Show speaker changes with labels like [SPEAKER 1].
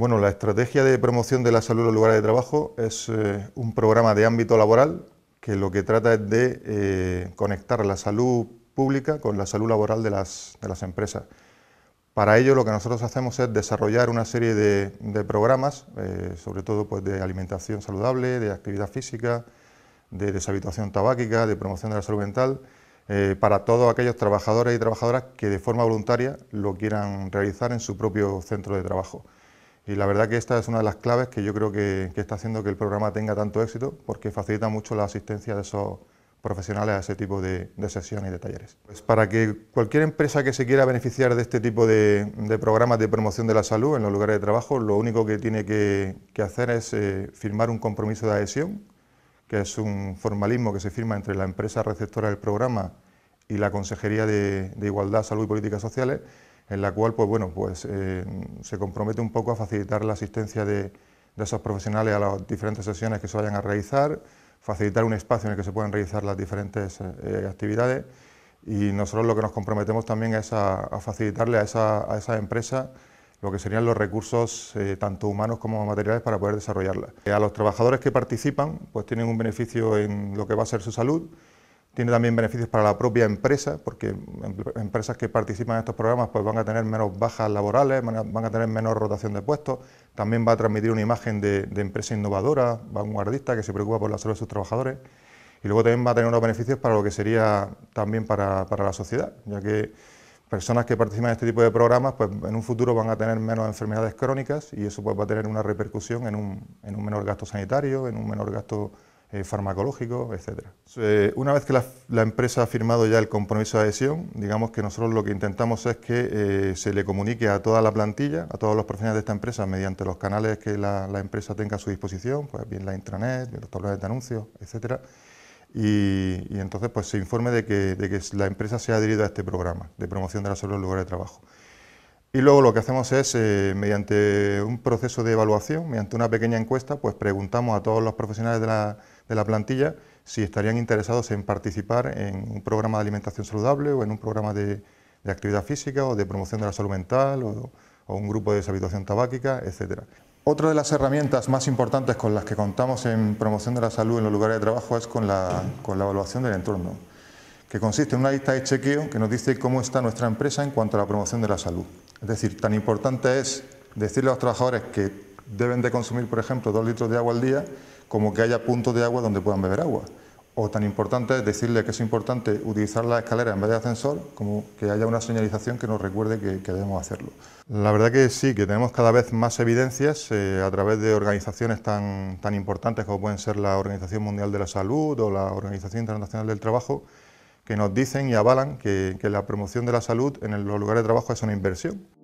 [SPEAKER 1] Bueno, la estrategia de promoción de la salud en los lugares de trabajo es eh, un programa de ámbito laboral que lo que trata es de eh, conectar la salud pública con la salud laboral de las, empresas. Para ello lo que nosotros hacemos es desarrollar una serie de, programas, eh, sobre todo pues, de alimentación saludable, de actividad física, de deshabituación tabáquica, de promoción de la salud mental, para todos aquellos trabajadores y trabajadoras que de forma voluntaria lo quieran realizar en su propio centro de trabajo. Y la verdad que esta es una de las claves que yo creo que, está haciendo que el programa tenga tanto éxito, porque facilita mucho la asistencia de esos profesionales a ese tipo de, sesiones y de talleres. Pues para que cualquier empresa que se quiera beneficiar de este tipo de, programas de promoción de la salud en los lugares de trabajo, lo único que tiene que, hacer es eh, firmar un compromiso de adhesión, que es un formalismo que se firma entre la empresa receptora del programa y la Consejería de Igualdad, Salud y Políticas Sociales, en la cual pues, bueno, pues, eh, se compromete un poco a facilitar la asistencia de, esos profesionales a las diferentes sesiones que se vayan a realizar, facilitar un espacio en el que se puedan realizar las diferentes eh, eh, actividades y nosotros lo que nos comprometemos también es a, facilitarle a esa, empresa lo que serían los recursos tanto humanos como materiales para poder desarrollarla. A los trabajadores que participan pues tienen un beneficio en lo que va a ser su salud, tiene también beneficios para la propia empresa, porque empresas que participan en estos programas pues van a tener menos bajas laborales, van a tener menos rotación de puestos, también va a transmitir una imagen de, empresa innovadora, vanguardista, que se preocupa por la salud de sus trabajadores. Y luego también va a tener unos beneficios para lo que sería también para, la sociedad, ya que personas que participan en este tipo de programas pues en un futuro van a tener menos enfermedades crónicas y eso pues, va a tener una repercusión en un, en un menor gasto sanitario, en un menor gasto eh, farmacológico farmacológicos, etc. Eh, una vez que la, empresa ha firmado ya el compromiso de adhesión, digamos que nosotros lo que intentamos es que eh, se le comunique a toda la plantilla, a todos los profesionales de esta empresa, mediante los canales que la, empresa tenga a su disposición, pues bien la intranet, los tableros de anuncios, etcétera... Y, entonces pues se informe de que, de que la empresa se ha adherido a este programa de promoción de la salud en lugar de trabajo. Y luego lo que hacemos es, mediante un proceso de evaluación, mediante una pequeña encuesta, pues preguntamos a todos los profesionales de la, de la plantilla si estarían interesados en participar en un programa de alimentación saludable o en un programa de, actividad física o de promoción de la salud mental o, un grupo de deshabituación tabáquica, etc. Otra de las herramientas más importantes con las que contamos en promoción de la salud en los lugares de trabajo es con la, con la evaluación del entorno, que consiste en una lista de chequeo que nos dice cómo está nuestra empresa en cuanto a la promoción de la salud. Es decir, tan importante es decirle a los trabajadores que deben de consumir, por ejemplo, dos litros de agua al día, como que haya puntos de agua donde puedan beber agua. O tan importante es decirle que es importante utilizar la escalera en vez de ascensor, como que haya una señalización que nos recuerde que, debemos hacerlo. La verdad que sí, que tenemos cada vez más evidencias eh, a través de organizaciones tan, importantes como pueden ser la Organización Mundial de la Salud o la Organización Internacional del Trabajo, que nos dicen y avalan que, que la promoción de la salud en los lugares de trabajo es una inversión.